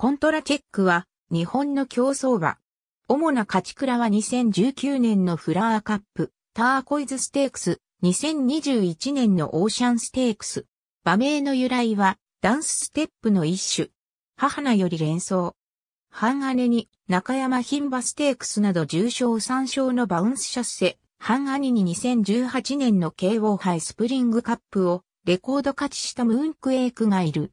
コントラチェックは日本の競争馬。主な勝ち倉は2019年のフラーカップ、ターコイズステークス、2021年のオーシャンステークス。馬名の由来はダンスステップの一種。母なより連想。半姉に中山牝馬ステークスなど重賞三賞のバウンスシャッセ。半兄に2018年の KO 杯スプリングカップをレコード勝ちしたムーンクエイクがいる。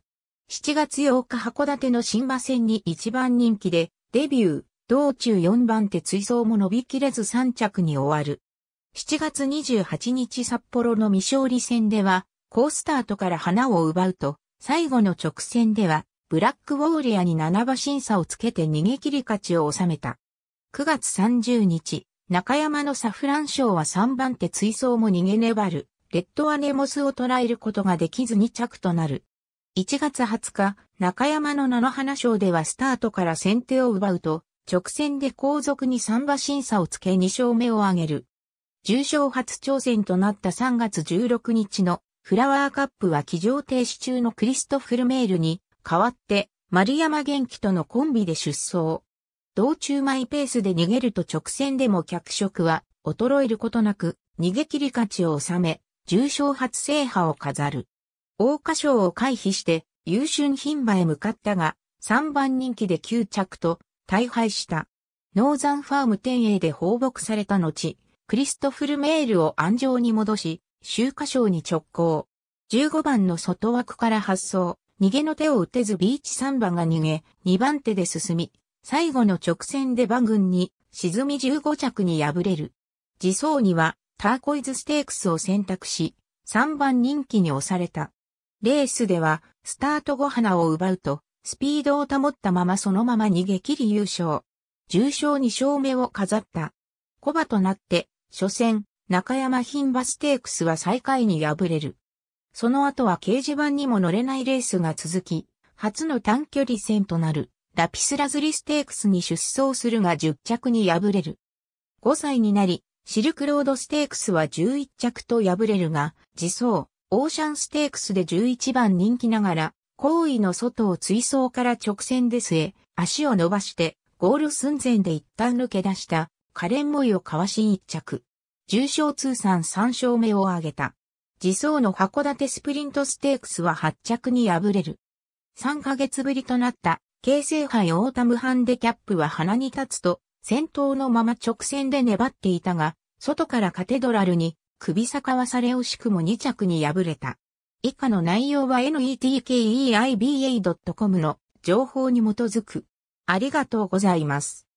7月8日函館の新馬戦に一番人気で、デビュー、道中4番手追走も伸びきれず3着に終わる。7月28日札幌の未勝利戦では、ースタートから花を奪うと、最後の直線では、ブラックウォーリアに7馬審査をつけて逃げ切り勝ちを収めた。9月30日、中山のサフラン賞は3番手追走も逃げ粘る、レッドアネモスを捉えることができず2着となる。1月20日、中山の菜の花賞ではスタートから先手を奪うと、直線で後続に3馬審査をつけ2勝目を挙げる。重賞初挑戦となった3月16日のフラワーカップは騎乗停止中のクリストフルメールに代わって丸山元気とのコンビで出走。道中マイペースで逃げると直線でも脚色は衰えることなく逃げ切り勝ちを収め、重賞初制覇を飾る。大花賞を回避して優春品馬へ向かったが、3番人気で9着と大敗した。ノーザンファーム天栄で放牧された後、クリストフルメールを安城に戻し、秋華賞に直行。15番の外枠から発送、逃げの手を打てずビーチ3番が逃げ、2番手で進み、最後の直線で馬群に沈み15着に敗れる。自走にはターコイズステークスを選択し、3番人気に押された。レースでは、スタート後花を奪うと、スピードを保ったままそのまま逃げ切り優勝。重賞2勝目を飾った。コバとなって、初戦、中山牝馬ステークスは最下位に敗れる。その後は掲示板にも乗れないレースが続き、初の短距離戦となる、ラピスラズリステークスに出走するが10着に敗れる。5歳になり、シルクロードステークスは11着と敗れるが、自走、オーシャンステークスで11番人気ながら、後位の外を追走から直線で据え、足を伸ばして、ゴール寸前で一旦抜け出した、カレンモイをかわし一着。重賞通算3勝目を挙げた。自走の函館スプリントステークスは8着に敗れる。3ヶ月ぶりとなった、京成杯オータムハンデキャップは鼻に立つと、先頭のまま直線で粘っていたが、外からカテドラルに首逆はされ惜しくも2着に敗れた。以下の内容は netkeiba.com の情報に基づく。ありがとうございます。